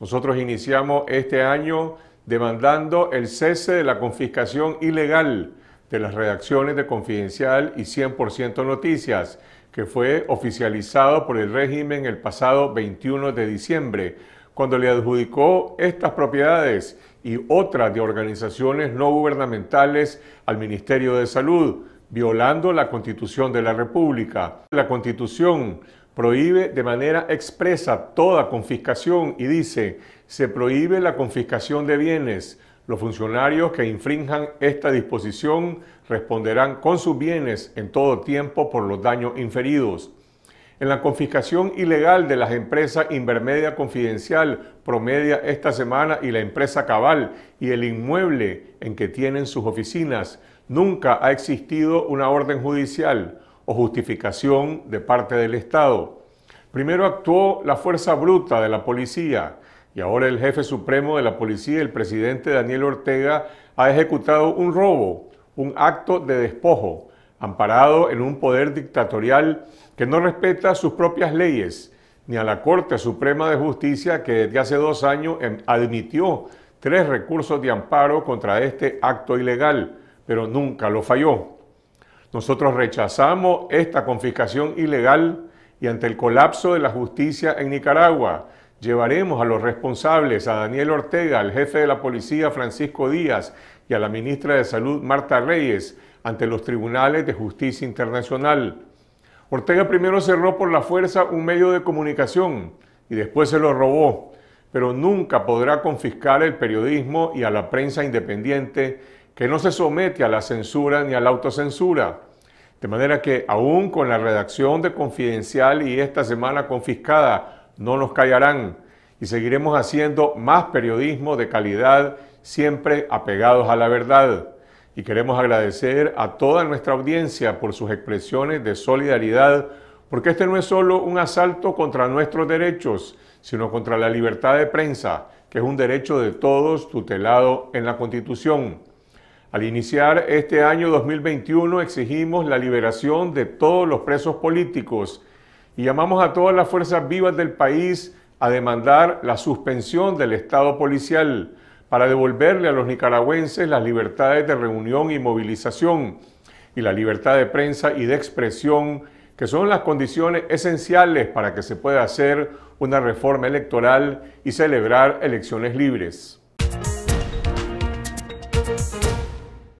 Nosotros iniciamos este año demandando el cese de la confiscación ilegal de las redacciones de Confidencial y 100% Noticias, que fue oficializado por el régimen el pasado 21 de diciembre, cuando le adjudicó estas propiedades y otras de organizaciones no gubernamentales al Ministerio de Salud violando la Constitución de la República. La Constitución prohíbe de manera expresa toda confiscación y dice, se prohíbe la confiscación de bienes. Los funcionarios que infrinjan esta disposición responderán con sus bienes en todo tiempo por los daños inferidos. En la confiscación ilegal de las empresas Invermedia Confidencial, Promedia esta semana y la empresa Cabal y el inmueble en que tienen sus oficinas, Nunca ha existido una orden judicial o justificación de parte del Estado. Primero actuó la fuerza bruta de la policía y ahora el jefe supremo de la policía, el presidente Daniel Ortega, ha ejecutado un robo, un acto de despojo, amparado en un poder dictatorial que no respeta sus propias leyes, ni a la Corte Suprema de Justicia que desde hace dos años em, admitió tres recursos de amparo contra este acto ilegal pero nunca lo falló. Nosotros rechazamos esta confiscación ilegal y ante el colapso de la justicia en Nicaragua llevaremos a los responsables, a Daniel Ortega, al jefe de la policía Francisco Díaz y a la ministra de Salud Marta Reyes ante los tribunales de justicia internacional. Ortega primero cerró por la fuerza un medio de comunicación y después se lo robó, pero nunca podrá confiscar el periodismo y a la prensa independiente que no se somete a la censura ni a la autocensura. De manera que aún con la redacción de Confidencial y esta semana confiscada, no nos callarán y seguiremos haciendo más periodismo de calidad, siempre apegados a la verdad. Y queremos agradecer a toda nuestra audiencia por sus expresiones de solidaridad, porque este no es solo un asalto contra nuestros derechos, sino contra la libertad de prensa, que es un derecho de todos tutelado en la Constitución. Al iniciar este año 2021 exigimos la liberación de todos los presos políticos y llamamos a todas las fuerzas vivas del país a demandar la suspensión del Estado policial para devolverle a los nicaragüenses las libertades de reunión y movilización y la libertad de prensa y de expresión, que son las condiciones esenciales para que se pueda hacer una reforma electoral y celebrar elecciones libres.